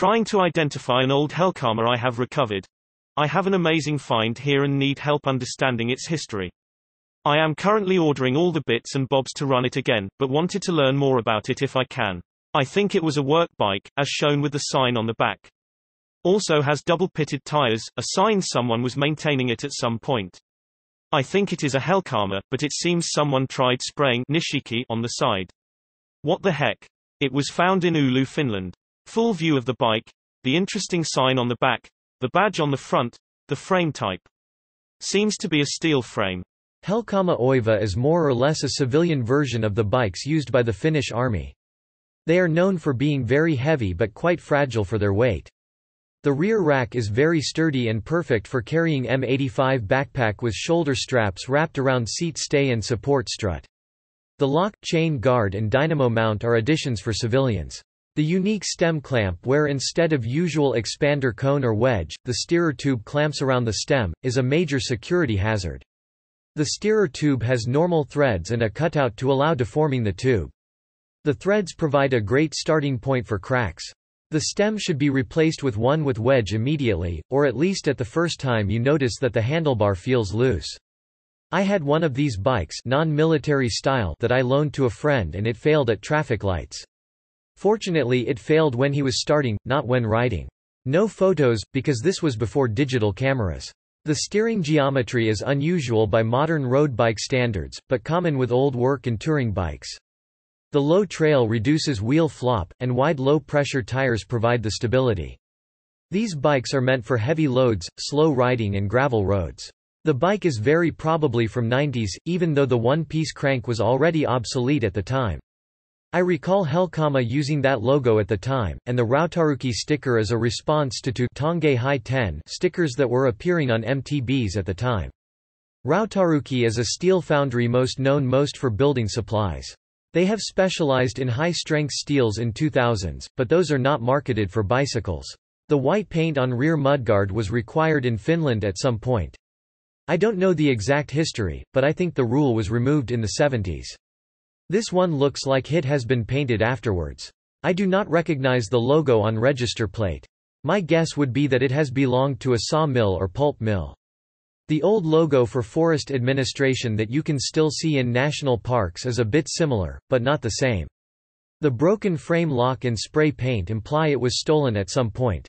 Trying to identify an old Hellkarma I have recovered. I have an amazing find here and need help understanding its history. I am currently ordering all the bits and bobs to run it again, but wanted to learn more about it if I can. I think it was a work bike, as shown with the sign on the back. Also has double-pitted tires, a sign someone was maintaining it at some point. I think it is a Hellkarma, but it seems someone tried spraying Nishiki on the side. What the heck? It was found in Ulu, Finland. Full view of the bike, the interesting sign on the back, the badge on the front, the frame type. Seems to be a steel frame. Helkama Oiva is more or less a civilian version of the bikes used by the Finnish army. They are known for being very heavy but quite fragile for their weight. The rear rack is very sturdy and perfect for carrying M85 backpack with shoulder straps wrapped around seat stay and support strut. The lock, chain guard and dynamo mount are additions for civilians. The unique stem clamp where instead of usual expander cone or wedge, the steerer tube clamps around the stem, is a major security hazard. The steerer tube has normal threads and a cutout to allow deforming the tube. The threads provide a great starting point for cracks. The stem should be replaced with one with wedge immediately, or at least at the first time you notice that the handlebar feels loose. I had one of these bikes non-military style that I loaned to a friend and it failed at traffic lights. Fortunately it failed when he was starting, not when riding. No photos, because this was before digital cameras. The steering geometry is unusual by modern road bike standards, but common with old work and touring bikes. The low trail reduces wheel flop, and wide low-pressure tires provide the stability. These bikes are meant for heavy loads, slow riding and gravel roads. The bike is very probably from 90s, even though the one-piece crank was already obsolete at the time. I recall Hellkama using that logo at the time, and the Rautaruki sticker as a response to to High Ten stickers that were appearing on MTBs at the time. Rautaruki is a steel foundry most known most for building supplies. They have specialized in high-strength steels in 2000s, but those are not marketed for bicycles. The white paint on rear mudguard was required in Finland at some point. I don't know the exact history, but I think the rule was removed in the 70s. This one looks like it has been painted afterwards. I do not recognize the logo on register plate. My guess would be that it has belonged to a sawmill or pulp mill. The old logo for forest administration that you can still see in national parks is a bit similar, but not the same. The broken frame lock and spray paint imply it was stolen at some point.